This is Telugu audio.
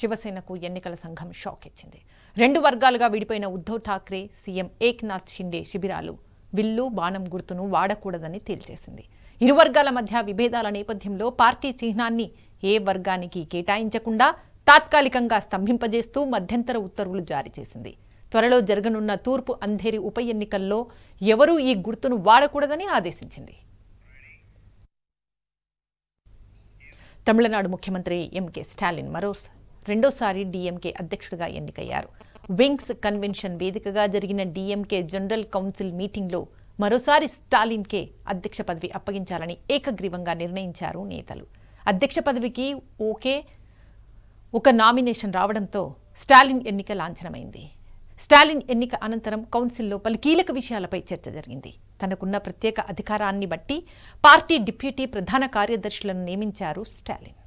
శివసేనకు ఎన్నికల సంఘం షాక్ ఇచ్చింది రెండు వర్గాలుగా విడిపోయిన ఉద్ధవ్ ఠాక్రే సీఎం ఏక్నాథ్ షిండే శిబిరాలు విల్లు బాణం గుర్తును వాడకూడదని తేల్చేసింది ఇరు వర్గాల మధ్య విభేదాల నేపథ్యంలో పార్టీ చిహ్నాన్ని ఏ వర్గానికి కేటాయించకుండా తాత్కాలికంగా స్తంభింపజేస్తూ మధ్యంతర ఉత్తర్వులు జారీ చేసింది త్వరలో జరగనున్న తూర్పు అంధేరి ఉప ఎన్నికల్లో ఎవరూ ఈ గుర్తును వాడకూడదని ఆదేశించింది తమిళనాడు ముఖ్యమంత్రి ఎంకే స్టాలిన్ మరోసారి రెండోసారి డిఎంకే అధ్యక్షుడిగా ఎన్నికయ్యారు వింగ్స్ కన్వెన్షన్ వేదికగా జరిగిన డిఎంకే జనరల్ కౌన్సిల్ మీటింగ్లో మరోసారి స్టాలిన్కే అధ్యక్ష పదవి అప్పగించాలని ఏకగ్రీవంగా నిర్ణయించారు నేతలు అధ్యక్ష పదవికి ఓకే ఒక నామినేషన్ రావడంతో స్టాలిన్ ఎన్నిక లాంఛనమైంది స్టాలిన్ ఎన్నిక అనంతరం కౌన్సిల్లో పలు కీలక విషయాలపై చర్చ జరిగింది తనకున్న ప్రత్యేక అధికారాన్ని బట్టి పార్టీ డిప్యూటీ ప్రధాన కార్యదర్శులను నియమించారు స్టాలిన్